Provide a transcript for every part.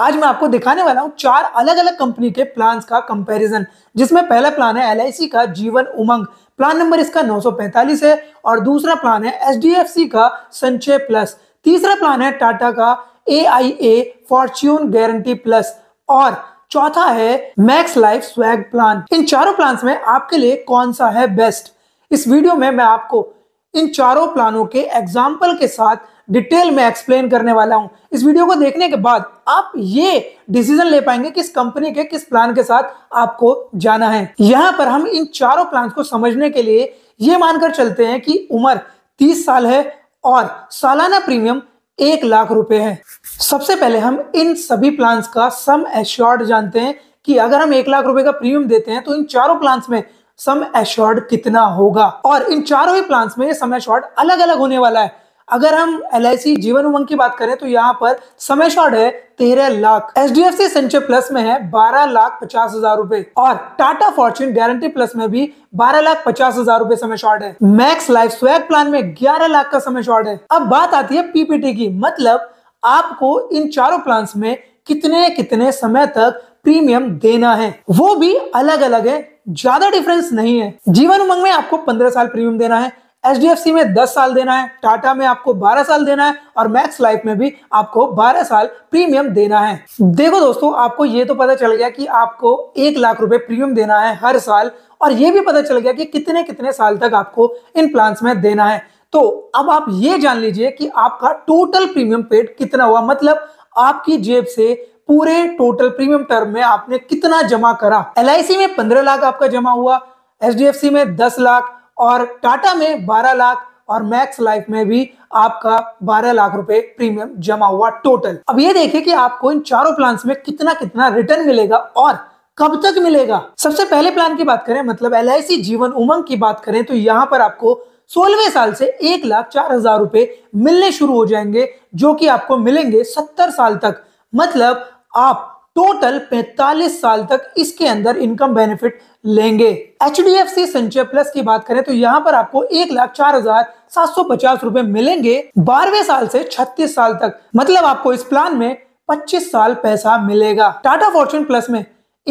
आज मैं आपको दिखाने वाला हूँ चार अलग अलग कंपनी के प्लान का कंपेरिजन जिसमें पहला प्लान है एल का जीवन उमंग प्लान नंबर इसका 945 है और दूसरा प्लान है एच का संचय प्लस तीसरा प्लान है टाटा का A I A fortune guarantee plus और चौथा है मैक्स लाइफ स्वैग प्लान इन चारों प्लान में आपके लिए कौन सा है बेस्ट इस वीडियो में मैं आपको इन चारों प्लानों के एग्जाम्पल के साथ डिटेल में एक्सप्लेन करने वाला हूं इस वीडियो को देखने के बाद आप ये डिसीजन ले पाएंगे किस कंपनी के किस प्लान के साथ आपको जाना है यहाँ पर हम इन चारों प्लान को समझने के लिए ये मानकर चलते हैं कि उम्र तीस साल है और सालाना प्रीमियम एक लाख रुपए है सबसे पहले हम इन सभी प्लान का सम एश्योर्ड जानते हैं कि अगर हम एक लाख रुपए का प्रीमियम देते हैं तो इन चारों प्लांट्स में सम एश्योर्ड कितना होगा और इन चारों ही प्लांट्स में सम एश्योर्ड अलग अलग होने वाला है अगर हम एल जीवन उमंग की बात करें तो यहाँ पर समय शॉर्ट है तेरह lakh H D F C Sanchay plus में है बारह लाख पचास हजार रूपए और टाटा फॉर्च्यून गारंटी प्लस में भी बारह लाख पचास हजार रूपए समय शॉर्ट है मैक्स लाइफ स्वैग प्लान में ग्यारह लाख का समय शॉर्ट है अब बात आती है पीपीटी की मतलब आपको इन चारों प्लान में कितने कितने समय तक प्रीमियम देना है वो भी अलग अलग है ज्यादा डिफरेंस नहीं है जीवन उमंग में आपको पंद्रह साल प्रीमियम देना है एच में 10 साल देना है टाटा में आपको 12 साल देना है और मैक्स लाइफ में भी आपको 12 साल प्रीमियम देना है देखो दोस्तों आपको ये तो पता चल गया कि आपको एक लाख रुपए प्रीमियम देना है हर साल और ये भी पता चल गया कि कितने कितने साल तक आपको इन प्लान्स में देना है तो अब आप ये जान लीजिए कि आपका टोटल प्रीमियम पेड कितना हुआ मतलब आपकी जेब से पूरे टोटल प्रीमियम टर्म में आपने कितना जमा करा एल में पंद्रह लाख आपका जमा हुआ एच में दस लाख और टाटा में 12 लाख और मैक्स लाइफ में भी आपका 12 लाख रुपए प्रीमियम जमा हुआ टोटल अब ये देखिए कि आपको इन चारों प्लान में कितना कितना रिटर्न मिलेगा और कब तक मिलेगा सबसे पहले प्लान की बात करें मतलब एल जीवन उमंग की बात करें तो यहाँ पर आपको सोलहवें साल से एक लाख चार हजार रुपए मिलने शुरू हो जाएंगे जो कि आपको मिलेंगे सत्तर साल तक मतलब आप टोटल 45 साल तक इसके अंदर इनकम बेनिफिट लेंगे H D F C Sanchay plus की बात करें तो यहाँ पर आपको एक लाख चार हजार सात सौ पचास रूपए मिलेंगे बारहवें साल से छत्तीस साल तक मतलब आपको इस प्लान में पच्चीस साल पैसा मिलेगा टाटा फॉर्चून प्लस में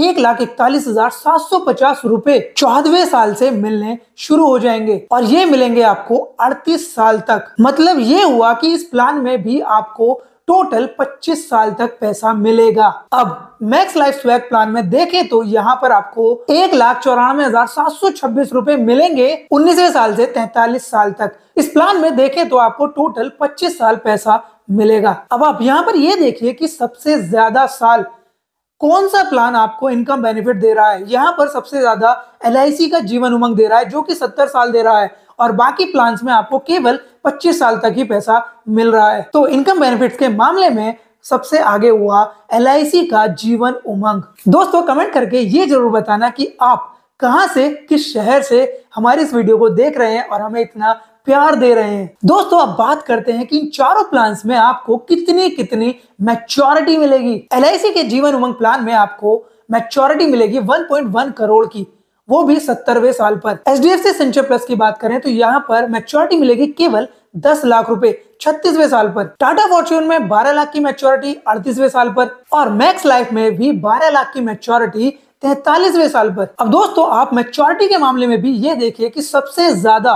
एक लाख इकतालीस हजार सात सौ पचास रूपए चौदवे साल से मिलने शुरू हो जाएंगे और ये मिलेंगे आपको अड़तीस साल तक मतलब ये हुआ कि इस प्लान में भी आपको टोटल 25 साल तक पैसा मिलेगा अब मैक्स लाइफ स्वैग प्लान में देखें तो यहाँ पर आपको एक लाख चौरानवे हजार सात सौ छब्बीस रूपए मिलेंगे उन्नीसवे साल से तैतालीस साल तक इस प्लान में देखें तो आपको टोटल 25 साल पैसा मिलेगा अब आप यहाँ पर ये देखिए कि सबसे ज्यादा साल कौन सा प्लान आपको इनकम बेनिफिट दे रहा है यहाँ पर सबसे ज्यादा एल का जीवन उमंग दे रहा है जो कि सत्तर साल दे रहा है और बाकी प्लान्स में आपको केवल 25 साल तक ही पैसा मिल रहा है तो इनकम बेनिफिट्स के मामले में सबसे आगे हुआ एल का जीवन उमंग दोस्तों कमेंट करके ये जरूर बताना कि आप कहाँ से किस शहर से हमारे इस वीडियो को देख रहे हैं और हमें इतना प्यार दे रहे हैं दोस्तों अब बात करते हैं कि इन चारों प्लान में आपको कितनी कितनी मैच्योरिटी मिलेगी एल के जीवन उमंग प्लान में आपको मैच्योरिटी मिलेगी 1.1 करोड़ की वो भी सत्तरवे साल पर H D F C Sanchay plus की बात करें तो यहाँ पर मेच्योरिटी मिलेगी केवल दस लाख रुपए छत्तीसवे साल पर टाटा फॉर्च्यून में बारह लाख की मेच्योरिटी अड़तीसवे साल पर और मैक्स लाइफ में भी बारह लाख की मेच्योरिटी तैतालीसवे साल पर अब दोस्तों आप मेच्योरिटी के मामले में भी ये देखिए कि सबसे ज्यादा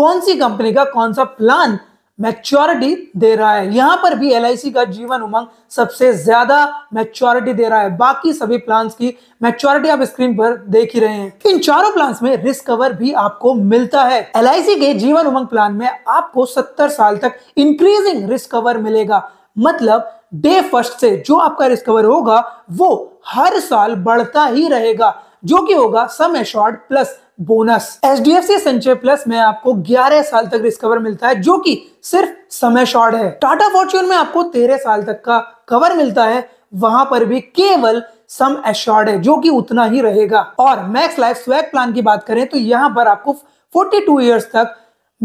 कौन सी कंपनी का कौन सा प्लान मैच्योरिटी दे रहा है यहां पर भी एल का जीवन उमंग सबसे ज्यादा मैच्योरिटी दे रहा है बाकी सभी प्लान्स की मैच्योरिटी आप स्क्रीन पर देख ही रहे हैं इन चारों प्लान्स में रिस्क कवर भी आपको मिलता है एल के जीवन उमंग प्लान में आपको सत्तर साल तक इंक्रीजिंग रिस्क कवर मिलेगा मतलब डे फर्स्ट से जो आपका रिस्क कवर होगा वो हर साल बढ़ता ही रहेगा जो कि होगा sum assured plus bonus H D F C Sanchay plus में आपको 11 साल तक रिस्क कवर मिलता है जो कि सिर्फ समय शॉर्ट है टाटा फॉर्च्यून में आपको 13 साल तक का कवर मिलता है वहां पर भी केवल सम एश्योर्ड है जो कि उतना ही रहेगा और मैक्स लाइफ स्वैग प्लान की बात करें तो यहाँ पर आपको 42 टू ईयर्स तक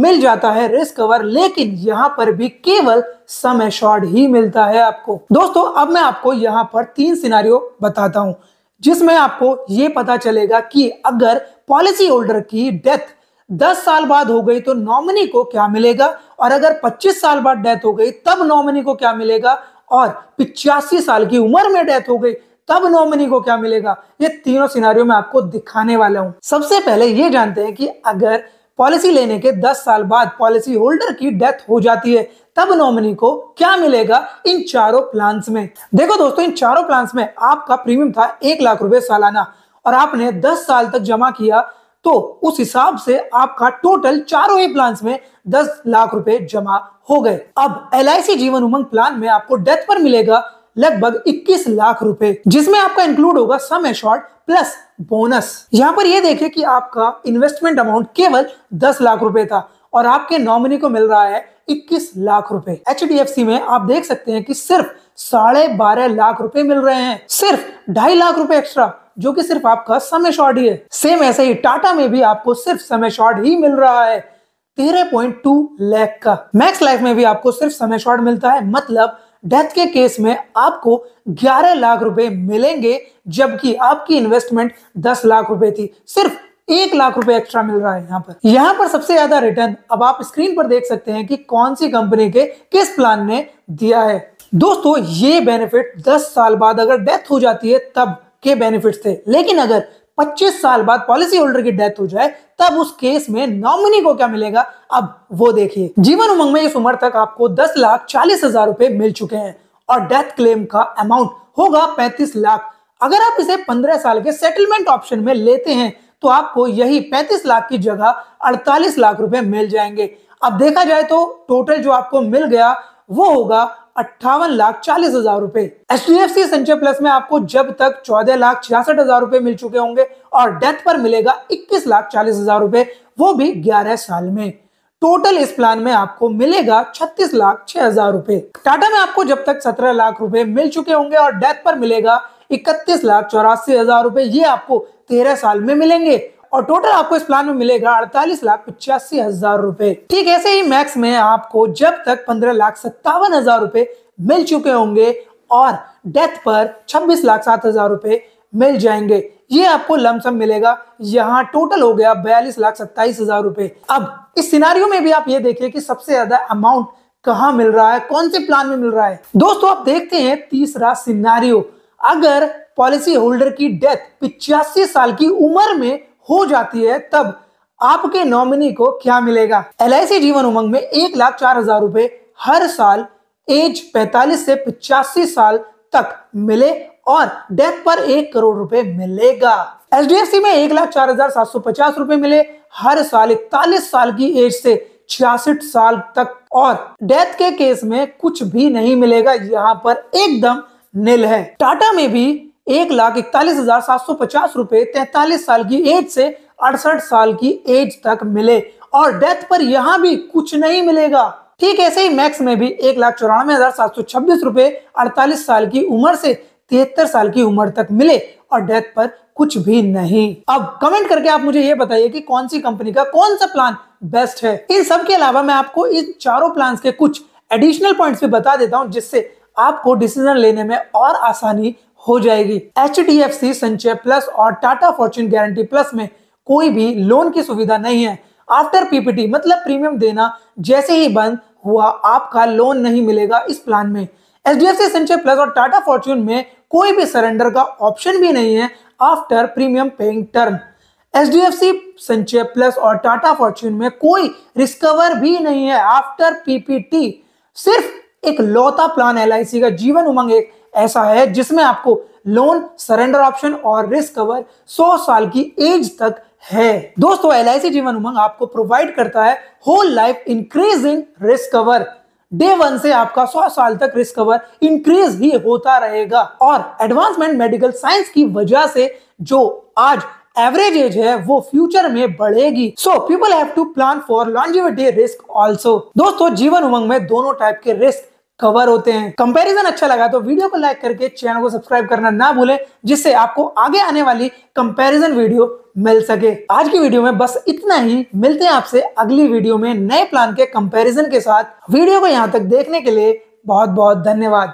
मिल जाता है रिस्क कवर लेकिन यहाँ पर भी केवल सम एश्योर्ड ही मिलता है आपको दोस्तों अब मैं आपको यहाँ पर तीन सिनारियो बताता हूँ जिसमें आपको ये पता चलेगा कि अगर पॉलिसी होल्डर की डेथ 10 साल बाद हो गई तो नॉमिनी को क्या मिलेगा और अगर 25 साल बाद डेथ हो गई तब नॉमिनी को क्या मिलेगा और पिचासी साल की उम्र में डेथ हो गई तब नॉमिनी को क्या मिलेगा ये तीनों सिनारियों में आपको दिखाने वाला हूं सबसे पहले ये जानते हैं कि अगर पॉलिसी लेने के 10 साल बाद पॉलिसी होल्डर की डेथ हो जाती है तब नॉमिनी को क्या मिलेगा इन चारों प्लान्स में देखो दोस्तों इन चारों प्लान्स में आपका प्रीमियम था एक लाख रुपए सालाना और आपने दस साल तक जमा किया तो उस हिसाब से आपका टोटल चारों ही प्लान में दस लाख रुपए जमा हो गए अब एल जीवन उमंग प्लान में आपको डेथ पर मिलेगा लगभग 21 लाख रुपए जिसमें आपका इंक्लूड होगा सम एशॉर्ट प्लस बोनस यहाँ पर यह देखें कि आपका इन्वेस्टमेंट अमाउंट केवल 10 लाख रुपए था और आपके नॉमिनी को मिल रहा है इक्कीस लाख रुपए एच में आप देख सकते हैं कि सिर्फ साढ़े बारह लाख रुपए मिल रहे हैं सिर्फ ढाई लाख रुपए एक्स्ट्रा जो कि सिर्फ आपका समय शॉर्ट ही है सेम ऐसे ही टाटा में भी आपको सिर्फ समय शॉर्ट ही मिल रहा है तेरह पॉइंट टू लैख का मैक्स लाइफ में भी आपको सिर्फ समय शॉर्ट मिलता है मतलब डेथ के केस में आपको 11 लाख रुपए मिलेंगे जबकि आपकी इन्वेस्टमेंट 10 लाख रुपए थी सिर्फ एक लाख रुपए एक्स्ट्रा मिल रहा है यहाँ पर यहाँ पर सबसे ज्यादा रिटर्न अब आप स्क्रीन पर देख सकते हैं कि कौन सी कंपनी के किस प्लान ने दिया है दोस्तों ये बेनिफिट 10 साल बाद अगर डेथ हो जाती है तब के बेनिफिट्स थे लेकिन अगर 25 साल बाद पॉलिसी होल्डर की डेथ हो जाए तब उस केस में नॉमिनी को क्या मिलेगा अब वो देखिए जीवन उमंग में इस उम्र तक आपको दस लाख चालीस हजार रुपए मिल चुके हैं और डेथ क्लेम का अमाउंट होगा पैंतीस लाख अगर आप इसे पंद्रह साल के सेटलमेंट ऑप्शन में लेते हैं तो आपको यही 35 लाख की जगह 48 लाख रुपए मिल जाएंगे अब देखा जाए तो टोटल जो आपको मिल गया वो होगा अट्ठावन लाख चालीस हजार रुपए H D F C Sanchay plus में आपको जब तक चौदह लाख छियासठ हजार रुपए मिल चुके होंगे और डेथ पर मिलेगा इक्कीस लाख चालीस हजार रुपए वो भी ग्यारह साल में टोटल इस प्लान में आपको मिलेगा छत्तीस लाख छह हजार रुपए टाटा में आपको जब तक सत्रह लाख रुपए मिल चुके होंगे और डेथ पर मिलेगा इकतीस लाख चौरासी हजार रुपए ये आपको तेरह साल में मिलेंगे और टोटल आपको इस प्लान में मिलेगा अड़तालीस लाख पचासी हजार रुपए ठीक ऐसे ही मैक्स में आपको जब तक पंद्रह लाख सत्तावन हजार रुपए मिल चुके होंगे और डेथ पर छब्बीस लाख सात हजार रुपए मिल जाएंगे ये आपको लमसम मिलेगा यहाँ टोटल हो गया बयालीस लाख सत्ताईस हजार रुपए अब इस सिनारियो में भी आप ये देखिए कि सबसे ज्यादा अमाउंट कहाँ मिल रहा है कौन से प्लान में मिल रहा है दोस्तों आप देखते हैं तीसरा सिनारियो अगर पॉलिसी होल्डर की डेथ पिचासी साल की उम्र में हो जाती है तब आपके नॉमिनी को क्या मिलेगा एल जीवन उमंग में एक लाख चार हजार रुपए हर साल एज 45 से पिचासी साल तक मिले और डेथ पर एक करोड़ रुपए मिलेगा एच में एक लाख चार हजार सात सौ पचास रुपए मिले हर साल इकतालीस साल की एज से छियासठ साल तक और डेथ के केस में कुछ भी नहीं मिलेगा यहाँ पर एकदम निल है टाटा में भी एक लाख इकतालीस हजार सात सौ पचास रुपए तैतालीस साल की एज से अड़सठ साल की एज तक मिले और डेथ पर यहाँ भी कुछ नहीं मिलेगा ठीक ऐसे ही मैक्स में भी एक लाख चौरानवे हजार सात सौ छब्बीस रुपए अड़तालीस साल की उम्र से तिहत्तर साल की उम्र तक मिले और डेथ पर कुछ भी नहीं अब कमेंट करके आप मुझे ये बताइए कि कौन सी कंपनी का कौन सा प्लान बेस्ट है इन सब के अलावा मैं आपको इन चारों प्लान के कुछ एडिशनल पॉइंट्स भी बता देता हूँ जिससे आपको डिसीजन लेने में और आसानी हो जाएगी H D F C Sanchay plus और टाटा फॉर्चून गारंटी प्लस में कोई भी लोन की सुविधा नहीं है आफ्टर पीपीटी मतलब प्रीमियम देना जैसे ही बंद हुआ आपका लोन नहीं मिलेगा इस प्लान में H D F C Sanchay plus और टाटा फॉर्चून में कोई भी सरेंडर का ऑप्शन भी नहीं है after premium paying term H D F C Sanchay plus और टाटा फॉर्चून में कोई रिस्कवर भी नहीं है आफ्टर पीपीटी सिर्फ एक लौता प्लान एल का जीवन उमंग एक ऐसा है जिसमें आपको लोन सरेंडर ऑप्शन और रिस्क कवर 100 साल की एज तक है दोस्तों एल जीवन उमंग आपको प्रोवाइड करता है whole life increasing risk cover day one से आपका 100 साल तक रिस्क कवर इंक्रीज ही होता रहेगा और एडवांसमेंट मेडिकल साइंस की वजह से जो आज एवरेज एज है वो फ्यूचर में बढ़ेगी so people have to plan for longevity risk also दोस्तों जीवन उमंग में दोनों टाइप के रिस्क कवर होते हैं कंपैरिजन अच्छा लगा तो वीडियो को लाइक करके चैनल को सब्सक्राइब करना ना भूलें जिससे आपको आगे आने वाली कंपैरिजन वीडियो मिल सके आज की वीडियो में बस इतना ही मिलते हैं आपसे अगली वीडियो में नए प्लान के कंपैरिजन के साथ वीडियो को यहाँ तक देखने के लिए बहुत बहुत धन्यवाद